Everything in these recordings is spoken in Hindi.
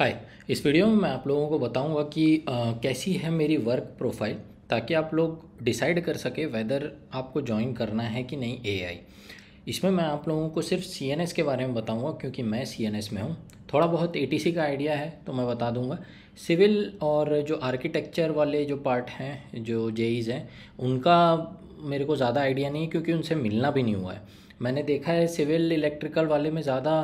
हाय इस वीडियो में मैं आप लोगों को बताऊंगा कि आ, कैसी है मेरी वर्क प्रोफाइल ताकि आप लोग डिसाइड कर सके वेदर आपको ज्वाइन करना है कि नहीं एआई इसमें मैं आप लोगों को सिर्फ सीएनएस के बारे में बताऊंगा क्योंकि मैं सीएनएस में हूँ थोड़ा बहुत एटीसी का आइडिया है तो मैं बता दूंगा सिविल और जो आर्किटेक्चर वाले जो पार्ट हैं जो जेईज़ हैं उनका मेरे को ज़्यादा आइडिया नहीं है क्योंकि उनसे मिलना भी नहीं हुआ है मैंने देखा है सिविल इलेक्ट्रिकल वाले में ज़्यादा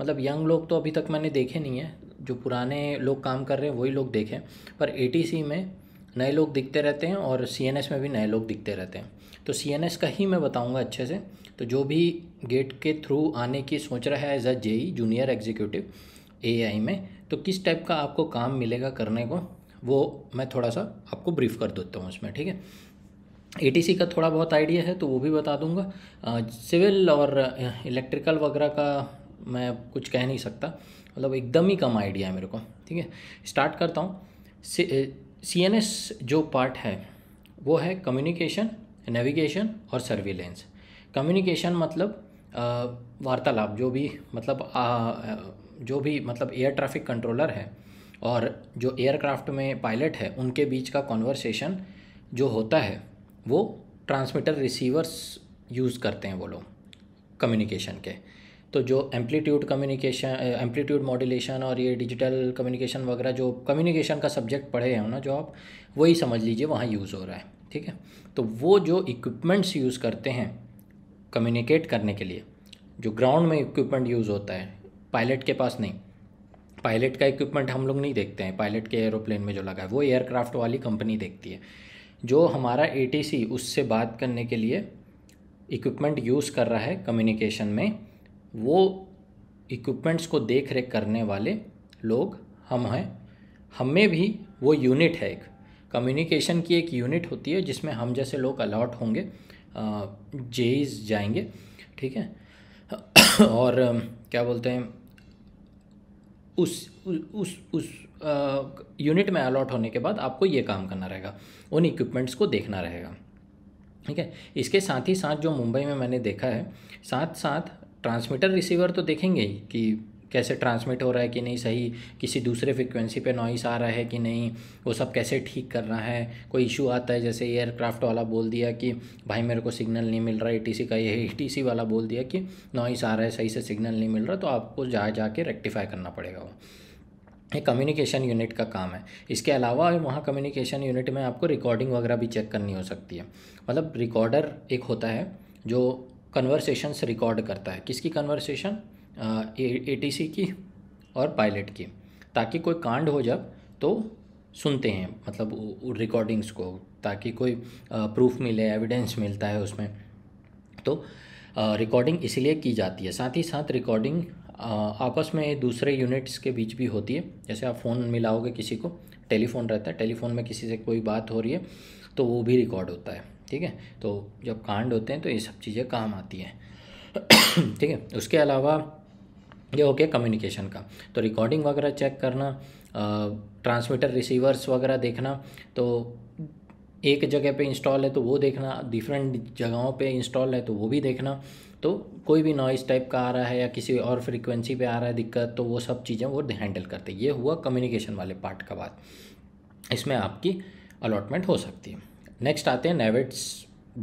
मतलब यंग लोग तो अभी तक मैंने देखे नहीं है जो पुराने लोग काम कर रहे हैं वही लोग देखें पर ए में नए लोग दिखते रहते हैं और सी में भी नए लोग दिखते रहते हैं तो सी का ही मैं बताऊंगा अच्छे से तो जो भी गेट के थ्रू आने की सोच रहा है as a J junior executive A में तो किस टाइप का आपको काम मिलेगा करने को वो मैं थोड़ा सा आपको ब्रीफ कर देता हूँ उसमें ठीक है ए का थोड़ा बहुत आइडिया है तो वो भी बता दूँगा सिविल और इलेक्ट्रिकल वगैरह का मैं कुछ कह नहीं सकता मतलब एकदम ही कम आइडिया है मेरे को ठीक है स्टार्ट करता हूँ सी एन एस जो पार्ट है वो है कम्युनिकेशन नेविगेशन और सर्विलेंस कम्युनिकेशन मतलब वार्तालाप जो भी मतलब आ, जो भी मतलब एयर ट्रैफिक कंट्रोलर है और जो एयरक्राफ्ट में पायलट है उनके बीच का कॉन्वर्सेशन जो होता है वो ट्रांसमीटर रिसीवर्स यूज़ करते हैं वो लोग कम्युनिकेशन के तो जो एम्पलीट्यूड कम्युनिकेशन एम्पलीट्यूड मॉड्यूलेशन और ये डिजिटल कम्युनिकेशन वगैरह जो कम्युनिकेशन का सब्जेक्ट पढ़े हैं ना जो आप वही समझ लीजिए वहाँ यूज़ हो रहा है ठीक है तो वो जो इक्विपमेंट्स यूज़ करते हैं कम्युनिकेट करने के लिए जो ग्राउंड में इक्विपमेंट यूज़ होता है पायलट के पास नहीं पायलट का इक्विपमेंट हम लोग नहीं देखते हैं पायलट के एरोप्लेन में जो लगा है वो एयरक्राफ्ट वाली कंपनी देखती है जो हमारा ए उससे बात करने के लिए इक्विपमेंट यूज़ कर रहा है कम्युनिकेशन में वो इक्विपमेंट्स को देख रेख करने वाले लोग हम हैं हमें भी वो यूनिट है एक कम्युनिकेशन की एक यूनिट होती है जिसमें हम जैसे लोग अलॉट होंगे जेईज जाएंगे ठीक है और क्या बोलते हैं उस उस उस यूनिट में अलॉट होने के बाद आपको ये काम करना रहेगा उन इक्विपमेंट्स को देखना रहेगा ठीक है इसके साथ ही साथ जो मुंबई में मैंने देखा है साथ साथ ट्रांसमीटर रिसीवर तो देखेंगे ही कि कैसे ट्रांसमिट हो रहा है कि नहीं सही किसी दूसरे फ्रिक्वेंसी पे नॉइस आ रहा है कि नहीं वो सब कैसे ठीक कर रहा है कोई इशू आता है जैसे एयरक्राफ्ट वाला बोल दिया कि भाई मेरे को सिग्नल नहीं मिल रहा है ए का ये ई वाला बोल दिया कि नॉइस आ रहा है सही से सिग्नल नहीं मिल रहा तो आपको जा जा के रेक्टिफाई करना पड़ेगा वो ये कम्युनिकेशन यूनिट का काम है इसके अलावा वहाँ कम्युनिकेशन यूनिट में आपको रिकॉर्डिंग वगैरह भी चेक करनी हो सकती है मतलब रिकॉर्डर एक होता है जो कन्वर्सेशंस रिकॉर्ड करता है किसकी कन्वर्सेशन एटीसी की और पायलट की ताकि कोई कांड हो जब तो सुनते हैं मतलब रिकॉर्डिंग्स को ताकि कोई प्रूफ मिले एविडेंस मिलता है उसमें तो रिकॉर्डिंग इसलिए की जाती है साथ ही साथ रिकॉर्डिंग आपस में दूसरे यूनिट्स के बीच भी होती है जैसे आप फ़ोन मिलाओगे किसी को टेलीफोन रहता है टेलीफोन में किसी से कोई बात हो रही है तो वो भी रिकॉर्ड होता है ठीक है तो जब कांड होते हैं तो ये सब चीज़ें काम आती हैं ठीक है उसके अलावा ये हो गया कम्युनिकेशन का तो रिकॉर्डिंग वगैरह चेक करना ट्रांसमीटर रिसीवर्स वगैरह देखना तो एक जगह पे इंस्टॉल है तो वो देखना डिफरेंट जगहों पे इंस्टॉल है तो वो भी देखना तो कोई भी नॉइस टाइप का आ रहा है या किसी और फ्रीक्वेंसी पे आ रहा है दिक्कत तो वो सब चीज़ें वो हैंडल करते ये हुआ कम्युनिकेशन वाले पार्ट का बात इसमें आपकी अलॉटमेंट हो सकती है नेक्स्ट आते हैं नेविट्स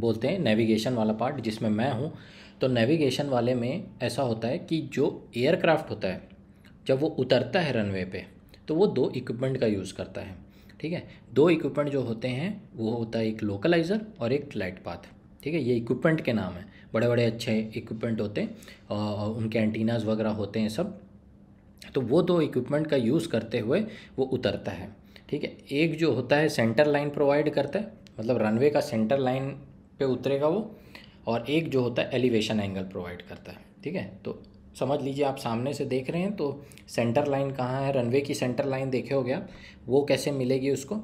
बोलते हैं नेविगेशन वाला पार्ट जिसमें मैं हूँ तो नेविगेशन वाले में ऐसा होता है कि जो एयरक्राफ्ट होता है जब वो उतरता है रनवे पे तो वो दो इक्विपमेंट का यूज़ करता है ठीक है दो इक्विपमेंट जो होते हैं वो होता है एक लोकलाइज़र और एक लाइट पाथ ठीक है ये इक्विपमेंट के नाम हैं बड़े बड़े अच्छे इक्विपमेंट होते हैं उनके एंटीनाज वगैरह होते हैं सब तो वो दो इक्विपमेंट का यूज़ करते हुए वो उतरता है ठीक है एक जो होता है सेंटर लाइन प्रोवाइड करता है मतलब रनवे का सेंटर लाइन पे उतरेगा वो और एक जो होता है एलिवेशन एंगल प्रोवाइड करता है ठीक है तो समझ लीजिए आप सामने से देख रहे हैं तो सेंटर लाइन कहाँ है रनवे की सेंटर लाइन देखे हो आप वो कैसे मिलेगी उसको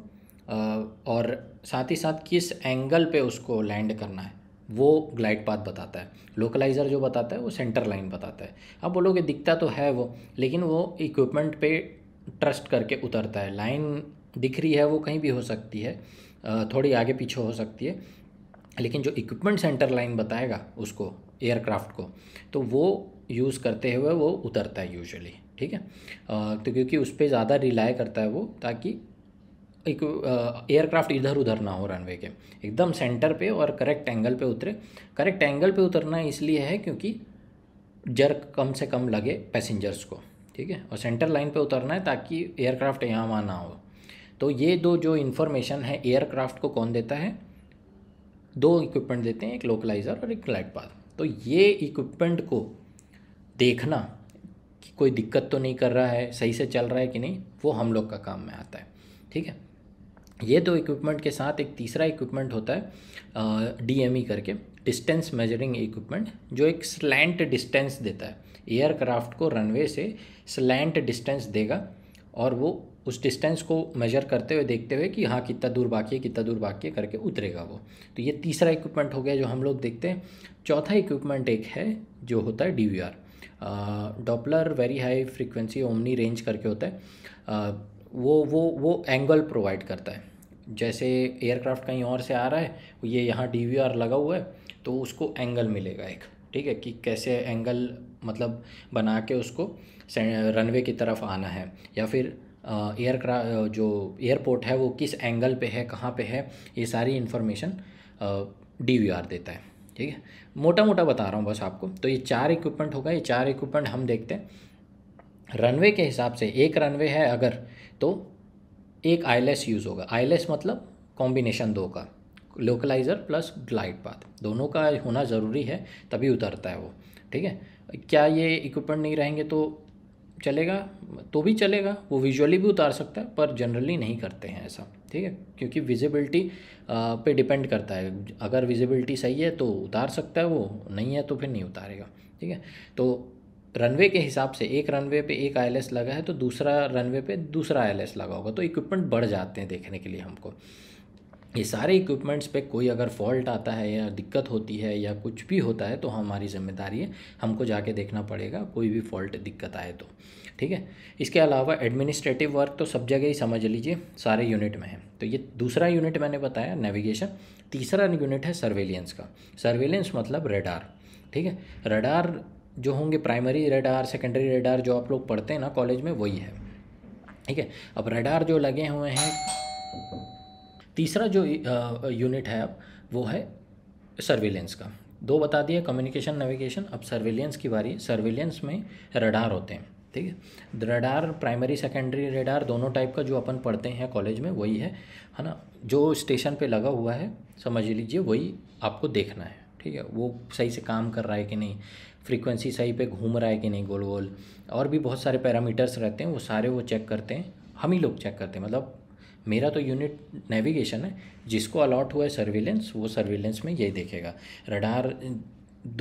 और साथ ही साथ किस एंगल पे उसको लैंड करना है वो ग्लाइड पाथ बताता है लोकलाइज़र जो बताता है वो सेंटर लाइन बताता है अब बोलोगे दिखता तो है वो लेकिन वो इक्विपमेंट पे ट्रस्ट करके उतरता है लाइन दिख रही है वो कहीं भी हो सकती है थोड़ी आगे पीछे हो सकती है लेकिन जो इक्विपमेंट सेंटर लाइन बताएगा उसको एयरक्राफ्ट को तो वो यूज़ करते हुए वो उतरता है यूजुअली ठीक है तो क्योंकि उस पर ज़्यादा रिलाय करता है वो ताकि एक एयरक्राफ्ट इधर उधर ना हो रनवे के एकदम सेंटर पे और करेक्ट एंगल पे उतरे करेक्ट एंगल पे उतरना इसलिए है क्योंकि जर्क कम से कम लगे पैसेंजर्स को ठीक है और सेंटर लाइन पे उतरना है ताकि एयरक्राफ्ट यहाँ वहाँ ना हो तो ये दो जो इन्फॉर्मेशन है एयरक्राफ्ट को कौन देता है दो इक्विपमेंट देते हैं एक लोकलाइज़र और एक फ्लाइट पाथ तो ये इक्विपमेंट को देखना कि कोई दिक्कत तो नहीं कर रहा है सही से चल रहा है कि नहीं वो हम लोग का काम में आता है ठीक है ये दो इक्विपमेंट के साथ एक तीसरा इक्विपमेंट होता है डी e करके डिस्टेंस मेजरिंग इक्विपमेंट जो एक स्लैंट डिस्टेंस देता है एयरक्राफ्ट को रनवे से स्लैंट डिस्टेंस देगा और वो उस डिस्टेंस को मेजर करते हुए देखते हुए कि हाँ कितना दूर बाकी है कितना दूर बाकी है करके उतरेगा वो तो ये तीसरा इक्विपमेंट हो गया जो हम लोग देखते हैं चौथा इक्विपमेंट एक है जो होता है D V R Doppler very high frequency omni range करके होता है आ, वो वो वो एंगल प्रोवाइड करता है जैसे एयरक्राफ्ट कहीं और से आ रहा है ये यहाँ डी वी आर लगा हुआ है तो उसको एंगल मिलेगा एक ठीक है कि कैसे एंगल मतलब बना के उसको रनवे की तरफ आना है या फिर एयरक्रा जो एयरपोर्ट है वो किस एंगल पे है कहाँ पे है ये सारी इन्फॉर्मेशन डी देता है ठीक है मोटा मोटा बता रहा हूँ बस आपको तो ये चार इक्विपमेंट होगा ये चार इक्विपमेंट हम देखते हैं रनवे के हिसाब से एक रनवे है अगर तो एक आईलेस यूज़ होगा आईलेस मतलब कॉम्बिनेशन दो का लोकलाइज़र प्लस ग्लाइड पाथ दोनों का होना ज़रूरी है तभी उतरता है वो ठीक है क्या ये इक्विपमेंट नहीं रहेंगे तो चलेगा तो भी चलेगा वो विजुअली भी उतार सकता है पर जनरली नहीं करते हैं ऐसा ठीक है क्योंकि विजिबिलिटी पे डिपेंड करता है अगर विजिबिलिटी सही है तो उतार सकता है वो नहीं है तो फिर नहीं उतारेगा ठीक है तो रनवे के हिसाब से एक रनवे पे एक आई लगा है तो दूसरा रनवे पे दूसरा आई लगा होगा तो इक्विपमेंट बढ़ जाते हैं देखने के लिए हमको ये सारे इक्विपमेंट्स पे कोई अगर फॉल्ट आता है या दिक्कत होती है या कुछ भी होता है तो हमारी जिम्मेदारी है हमको जाके देखना पड़ेगा कोई भी फॉल्ट दिक्कत आए तो ठीक है इसके अलावा एडमिनिस्ट्रेटिव वर्क तो सब जगह ही समझ लीजिए सारे यूनिट में है तो ये दूसरा यूनिट मैंने बताया नेविगेशन तीसरा यूनिट है सर्वेलियंस का सर्वेलियंस मतलब रेडार ठीक है रेडार जो होंगे प्राइमरी रेडार सेकेंडरी रेडार जो आप लोग पढ़ते हैं ना कॉलेज में वही है ठीक है अब रेडार जो लगे हुए हैं तीसरा जो यूनिट है अब वो है सर्विलेंस का दो बता दिया कम्युनिकेशन नेविगेशन अब सर्विलेंस की बारी सर्विलेंस में रडार होते हैं ठीक है रडार प्राइमरी सेकेंडरी रडार दोनों टाइप का जो अपन पढ़ते हैं कॉलेज में वही है है ना जो स्टेशन पे लगा हुआ है समझ लीजिए वही आपको देखना है ठीक है वो सही से काम कर रहा है कि नहीं फ्रीक्वेंसी सही पे घूम रहा है कि नहीं गोल गोल और भी बहुत सारे पैरामीटर्स रहते हैं वो सारे वो चेक करते हैं हम ही लोग चेक करते हैं मतलब मेरा तो यूनिट नेविगेशन है जिसको अलॉट हुआ है सर्विलेंस वो सर्विलेंस में यही देखेगा रडार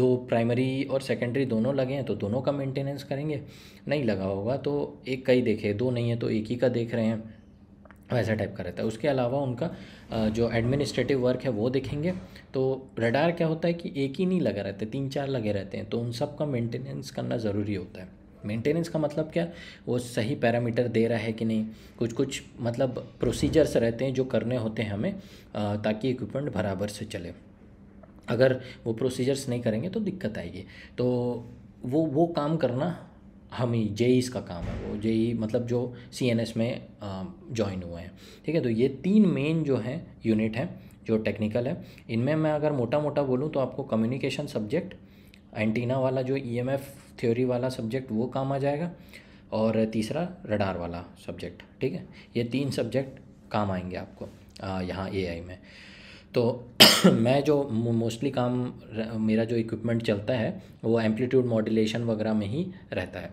दो प्राइमरी और सेकेंडरी दोनों लगे हैं तो दोनों का मेंटेनेंस करेंगे नहीं लगा होगा तो एक का ही देखे दो नहीं है तो एक ही का देख रहे हैं वैसा टाइप का रहता है उसके अलावा उनका जो एडमिनिस्ट्रेटिव वर्क है वो देखेंगे तो रडार क्या होता है कि एक ही नहीं लगा रहता तीन चार लगे रहते हैं तो उन सब का मेंटेनेंस करना ज़रूरी होता है मेंटेनेंस का मतलब क्या वो सही पैरामीटर दे रहा है कि नहीं कुछ कुछ मतलब प्रोसीजर्स रहते हैं जो करने होते हैं हमें ताकि इक्विपमेंट बराबर से चले अगर वो प्रोसीजर्स नहीं करेंगे तो दिक्कत आएगी तो वो वो काम करना हम ही जेईस e का काम है वो जेई e मतलब जो सी एन एस में ज्वाइन हुए हैं ठीक है तो ये तीन मेन जो हैं यूनिट हैं जो टेक्निकल है इनमें मैं अगर मोटा मोटा बोलूँ तो आपको कम्युनिकेशन सब्जेक्ट एंटीना वाला जो ई e थ्योरी वाला सब्जेक्ट वो काम आ जाएगा और तीसरा रडार वाला सब्जेक्ट ठीक है ये तीन सब्जेक्ट काम आएंगे आपको यहाँ ए में तो मैं जो मोस्टली काम मेरा जो इक्विपमेंट चलता है वो एम्पलीट्यूड मॉड्यूलेशन वगैरह में ही रहता है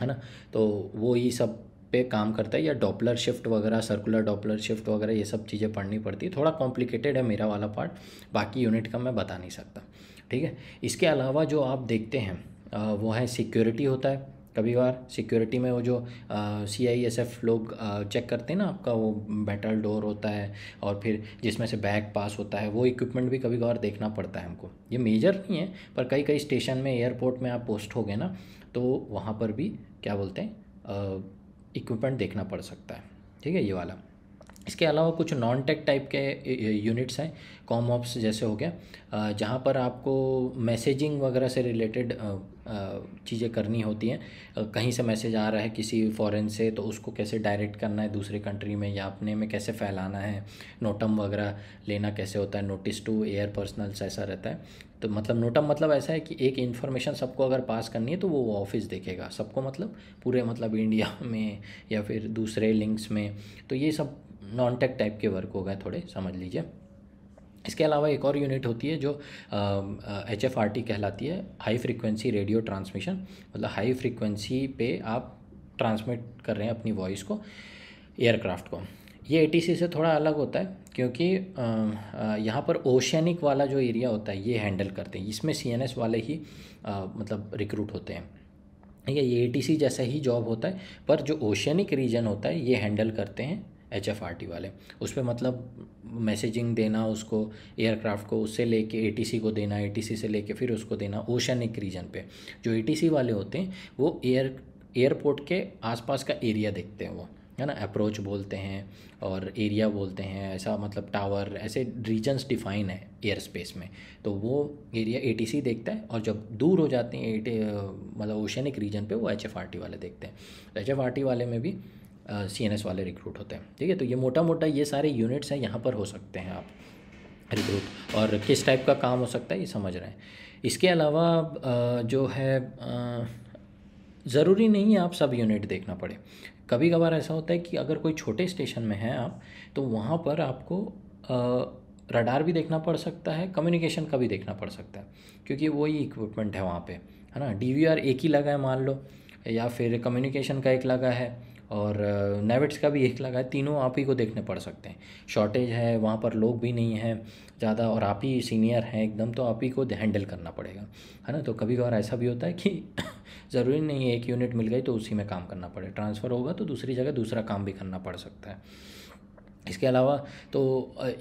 है ना तो वो ही सब पे काम करता है या डॉपलर शिफ्ट वगैरह सर्कुलर डॉपलर शिफ्ट वगैरह ये सब चीज़ें पढ़नी पड़ती है थोड़ा कॉम्प्लिकेटेड है मेरा वाला पार्ट बाकी यूनिट का मैं बता नहीं सकता ठीक है इसके अलावा जो आप देखते हैं वो है सिक्योरिटी होता है कभी बार सिक्योरिटी में वो जो सी आई एस एफ लोग आ, चेक करते हैं ना आपका वो मेटल डोर होता है और फिर जिसमें से बैग पास होता है वो इक्विपमेंट भी कभी कभार देखना पड़ता है हमको ये मेजर नहीं है पर कई कई स्टेशन में एयरपोर्ट में आप पोस्ट हो गए ना तो वहाँ पर भी क्या बोलते हैं इक्विपमेंट देखना पड़ सकता है ठीक है ये वाला इसके अलावा कुछ नॉन टेक टाइप के यूनिट्स हैं कॉम ऑप्स जैसे हो गया जहाँ पर आपको मैसेजिंग वगैरह से रिलेटेड चीज़ें करनी होती हैं कहीं से मैसेज आ रहा है किसी फॉरेन से तो उसको कैसे डायरेक्ट करना है दूसरे कंट्री में या अपने में कैसे फैलाना है नोटम वगैरह लेना कैसे होता है नोटिस टू एयर पर्सनल्स ऐसा रहता है तो मतलब नोटम मतलब ऐसा है कि एक इन्फॉर्मेशन सबको अगर पास करनी है तो वो ऑफिस देखेगा सबको मतलब पूरे मतलब इंडिया में या फिर दूसरे लिंक्स में तो ये सब नॉन टेक टाइप के वर्क हो गए थोड़े समझ लीजिए इसके अलावा एक और यूनिट होती है जो एच एफ आर टी कहलाती है हाई फ्रिक्वेंसी रेडियो ट्रांसमिशन मतलब हाई फ्रिक्वेंसी पे आप ट्रांसमिट कर रहे हैं अपनी वॉइस को एयरक्राफ्ट को ये ए से थोड़ा अलग होता है क्योंकि यहाँ पर ओशनिक वाला जो एरिया होता है ये हैंडल करते हैं इसमें सी वाले ही आ, मतलब रिक्रूट होते हैं ठीक है ये ए जैसा ही जॉब होता है पर जो ओशनिक रीजन होता है ये हैंडल करते हैं एच एफ आर टी वाले उस पर मतलब मैसेजिंग देना उसको एयरक्राफ्ट को उससे लेके ए टी सी को देना ए टी सी से लेके फिर उसको देना ओशनिक रीजन पे जो ए टी सी वाले होते हैं वो एयर एयरपोर्ट के आसपास का एरिया देखते हैं वो है ना अप्रोच बोलते हैं और एरिया बोलते हैं ऐसा मतलब टावर ऐसे रीजन्स डिफाइन है एयर स्पेस में तो वो एरिया एटीसी देखता है और जब दूर हो जाते हैं मतलब ओशनिक रीजन पे वो एच वाले देखते हैं तो एच वाले में भी सी एन एस वाले रिक्रूट होते हैं ठीक है तो ये मोटा मोटा ये सारे यूनिट्स हैं यहाँ पर हो सकते हैं आप रिक्रूट और किस टाइप का काम हो सकता है ये समझ रहे हैं इसके अलावा जो है ज़रूरी नहीं है आप सब यूनिट देखना पड़े कभी कभार ऐसा होता है कि अगर कोई छोटे स्टेशन में हैं आप तो वहाँ पर आपको रडार भी देखना पड़ सकता है कम्युनिकेशन का भी देखना पड़ सकता है क्योंकि वही इक्विपमेंट है वहाँ पर है ना डी एक ही लगा है मान लो या फिर कम्युनिकेशन का एक लगा है और नेविट्स का भी एक लगा है तीनों आप ही को देखने पड़ सकते हैं शॉर्टेज है वहाँ पर लोग भी नहीं हैं ज़्यादा और आप ही सीनियर हैं एकदम तो आप ही को हैंडल करना पड़ेगा है ना तो कभी कभार ऐसा भी होता है कि ज़रूरी नहीं है एक यूनिट मिल गई तो उसी में काम करना पड़े ट्रांसफ़र होगा तो दूसरी जगह दूसरा काम भी करना पड़ सकता है इसके अलावा तो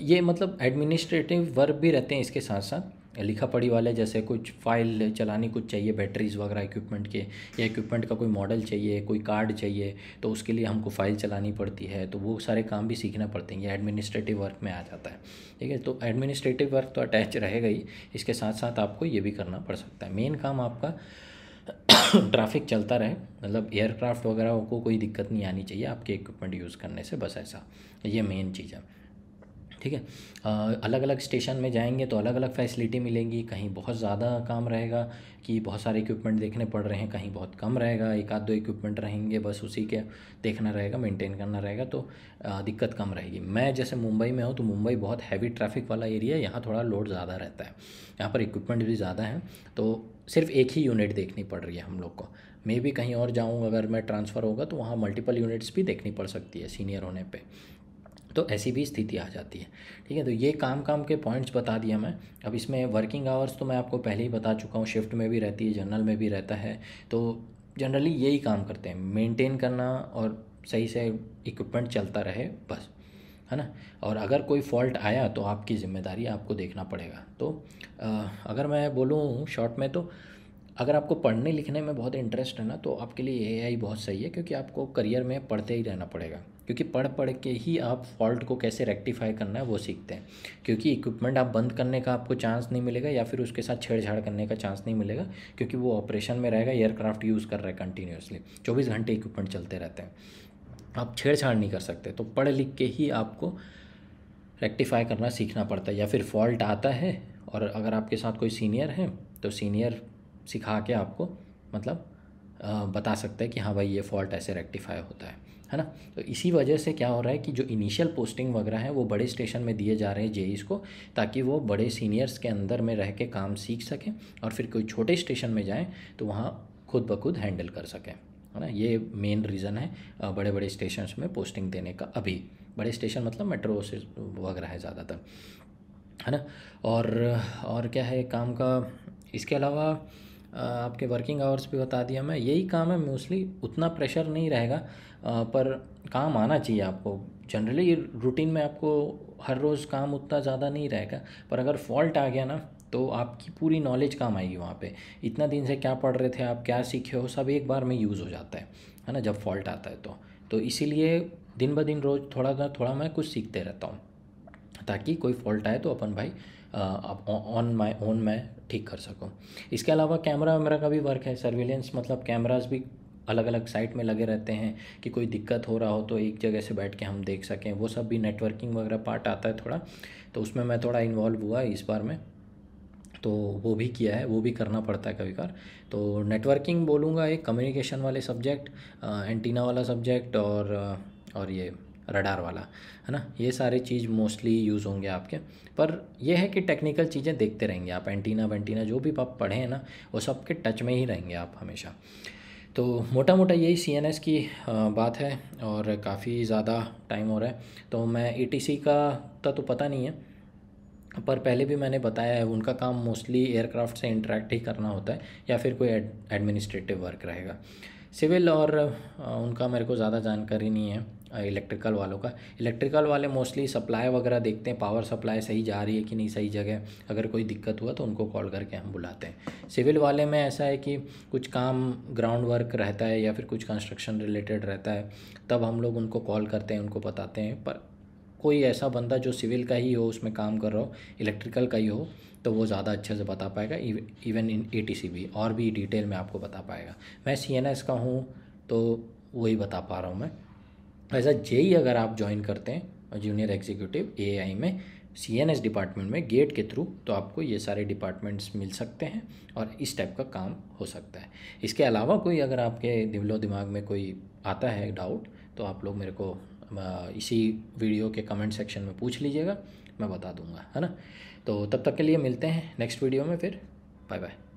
ये मतलब एडमिनिस्ट्रेटिव वर्क भी रहते हैं इसके साथ साथ लिखा पढ़ी वाले जैसे कुछ फाइल चलानी कुछ चाहिए बैटरीज़ वगैरह इक्विपमेंट के या इक्विपमेंट का कोई मॉडल चाहिए कोई कार्ड चाहिए तो उसके लिए हमको फाइल चलानी पड़ती है तो वो सारे काम भी सीखना पड़ते हैं ये एडमिनिस्ट्रेटिव वर्क में आ जाता है ठीक है तो एडमिनिस्ट्रेटिव वर्क तो अटैच रहेगा ही इसके साथ साथ आपको ये भी करना पड़ सकता है मेन काम आपका ट्रैफिक चलता रहे मतलब एयरक्राफ्ट वगैरह को कोई दिक्कत नहीं आनी चाहिए आपके इक्विपमेंट यूज़ करने से बस ऐसा ये मेन चीज़ है ठीक है अलग अलग स्टेशन में जाएंगे तो अलग अलग फैसिलिटी मिलेंगी कहीं बहुत ज़्यादा काम रहेगा कि बहुत सारे इक्विपमेंट देखने पड़ रहे हैं कहीं बहुत कम रहेगा एक आध दो इक्विपमेंट रहेंगे बस उसी के देखना रहेगा मेंटेन करना रहेगा तो दिक्कत कम रहेगी मैं जैसे मुंबई में हूँ तो मुंबई बहुत हैवी ट्रैफिक वाला एरिया है यहाँ थोड़ा लोड ज़्यादा रहता है यहाँ पर इक्विपमेंट भी ज़्यादा है तो सिर्फ एक ही यूनिट देखनी पड़ रही है हम लोग को मे भी कहीं और जाऊँ अगर मैं ट्रांसफ़र होगा तो वहाँ मल्टीपल यूनिट्स भी देखनी पड़ सकती है सीनियर होने पर तो ऐसी भी स्थिति आ जाती है ठीक है तो ये काम काम के पॉइंट्स बता दिया मैं अब इसमें वर्किंग आवर्स तो मैं आपको पहले ही बता चुका हूँ शिफ्ट में भी रहती है जनरल में भी रहता है तो जनरली यही काम करते हैं मेंटेन करना और सही से इक्विपमेंट चलता रहे बस है ना और अगर कोई फॉल्ट आया तो आपकी ज़िम्मेदारी आपको देखना पड़ेगा तो आ, अगर मैं बोलूँ शॉर्ट में तो अगर आपको पढ़ने लिखने में बहुत इंटरेस्ट है ना तो आपके लिए ए बहुत सही है क्योंकि आपको करियर में पढ़ते ही रहना पड़ेगा क्योंकि पढ़ पढ़ के ही आप फॉल्ट को कैसे रेक्टिफाई करना है वो सीखते हैं क्योंकि इक्विपमेंट आप बंद करने का आपको चांस नहीं मिलेगा या फिर उसके साथ छेड़छाड़ करने का चांस नहीं मिलेगा क्योंकि वो ऑपरेशन में रहेगा एयरक्राफ्ट यूज़ कर रहा है कंटिन्यूसली चौबीस घंटे इक्विपमेंट चलते रहते हैं आप छेड़छाड़ नहीं कर सकते तो पढ़ लिख के ही आपको रेक्टिफाई करना सीखना पड़ता है या फिर फॉल्ट आता है और अगर आपके साथ कोई सीनियर है तो सीनियर सिखा के आपको मतलब बता सकते हैं कि हाँ भाई ये फॉल्ट ऐसे रेक्टिफाई होता है है ना तो इसी वजह से क्या हो रहा है कि जो इनिशियल पोस्टिंग वगैरह है वो बड़े स्टेशन में दिए जा रहे हैं जेईस को ताकि वो बड़े सीनियर्स के अंदर में रह के काम सीख सकें और फिर कोई छोटे स्टेशन में जाएँ तो वहाँ खुद ब खुद हैंडल कर सकें है ना ये मेन रीज़न है बड़े बड़े स्टेशन में पोस्टिंग देने का अभी बड़े स्टेशन मतलब मेट्रो से वगैरह है ज़्यादातर है ना और और क्या है काम का इसके अलावा आपके वर्किंग आवर्स भी बता दिया मैं यही काम है मोस्टली उतना प्रेशर नहीं रहेगा पर काम आना चाहिए आपको जनरली रूटीन में आपको हर रोज़ काम उतना ज़्यादा नहीं रहेगा पर अगर फॉल्ट आ गया ना तो आपकी पूरी नॉलेज काम आएगी वहाँ पे इतना दिन से क्या पढ़ रहे थे आप क्या सीखे हो सब एक बार में यूज़ हो जाता है है ना जब फॉल्ट आता है तो तो इसीलिए दिन ब दिन रोज़ थोड़ा थोड़ा मैं कुछ सीखते रहता हूँ ताकि कोई फॉल्ट आए तो अपन भाई आप ऑन माई ओन मैं ठीक कर सको इसके अलावा कैमरा वैमरा का भी वर्क है सर्विलेंस मतलब कैमराज भी अलग अलग साइट में लगे रहते हैं कि कोई दिक्कत हो रहा हो तो एक जगह से बैठ के हम देख सकें वो सब भी नेटवर्किंग वगैरह पार्ट आता है थोड़ा तो उसमें मैं थोड़ा इन्वॉल्व हुआ इस बार में तो वो भी किया है वो भी करना पड़ता है कभी कभार तो नेटवर्किंग बोलूँगा एक कम्युनिकेशन वाले सब्जेक्ट एंटीना वाला सब्जेक्ट और और ये रडार वाला है ना ये सारे चीज़ मोस्टली यूज़ होंगे आपके पर यह है कि टेक्निकल चीज़ें देखते रहेंगे आप एंटीना वेंटीना जो भी आप पढ़े हैं ना वो सब के टच में ही रहेंगे आप हमेशा तो मोटा मोटा यही सी की बात है और काफ़ी ज़्यादा टाइम हो रहा है तो मैं ई e का का तो पता नहीं है पर पहले भी मैंने बताया है उनका काम मोस्टली एयरक्राफ्ट से इंटरेक्ट ही करना होता है या फिर कोई एडमिनिस्ट्रेटिव वर्क रहेगा सिविल और उनका मेरे को ज़्यादा जानकारी नहीं है इलेक्ट्रिकल वालों का इलेक्ट्रिकल वाले मोस्टली सप्लाई वगैरह देखते हैं पावर सप्लाई सही जा रही है कि नहीं सही जगह अगर कोई दिक्कत हुआ तो उनको कॉल करके हम बुलाते हैं सिविल वाले में ऐसा है कि कुछ काम ग्राउंड वर्क रहता है या फिर कुछ कंस्ट्रक्शन रिलेटेड रहता है तब हम लोग उनको कॉल करते हैं उनको बताते हैं पर कोई ऐसा बंदा जो सिविल का ही हो उसमें काम कर रहा हो इलेक्ट्रिकल का ही हो तो वो ज़्यादा अच्छे से बता पाएगा इवन इन ए भी और भी डिटेल में आपको बता पाएगा मैं सी का हूँ तो वही बता पा रहा हूँ मैं एज जे जेई अगर आप ज्वाइन करते हैं जूनियर एग्जीक्यूटिव ए में एस डिपार्टमेंट में गेट के थ्रू तो आपको ये सारे डिपार्टमेंट्स मिल सकते हैं और इस टाइप का काम हो सकता है इसके अलावा कोई अगर आपके दिलो दिमाग में कोई आता है डाउट तो आप लोग मेरे को इसी वीडियो के कमेंट सेक्शन में पूछ लीजिएगा मैं बता दूंगा है ना तो तब तक के लिए मिलते हैं नेक्स्ट वीडियो में फिर बाय बाय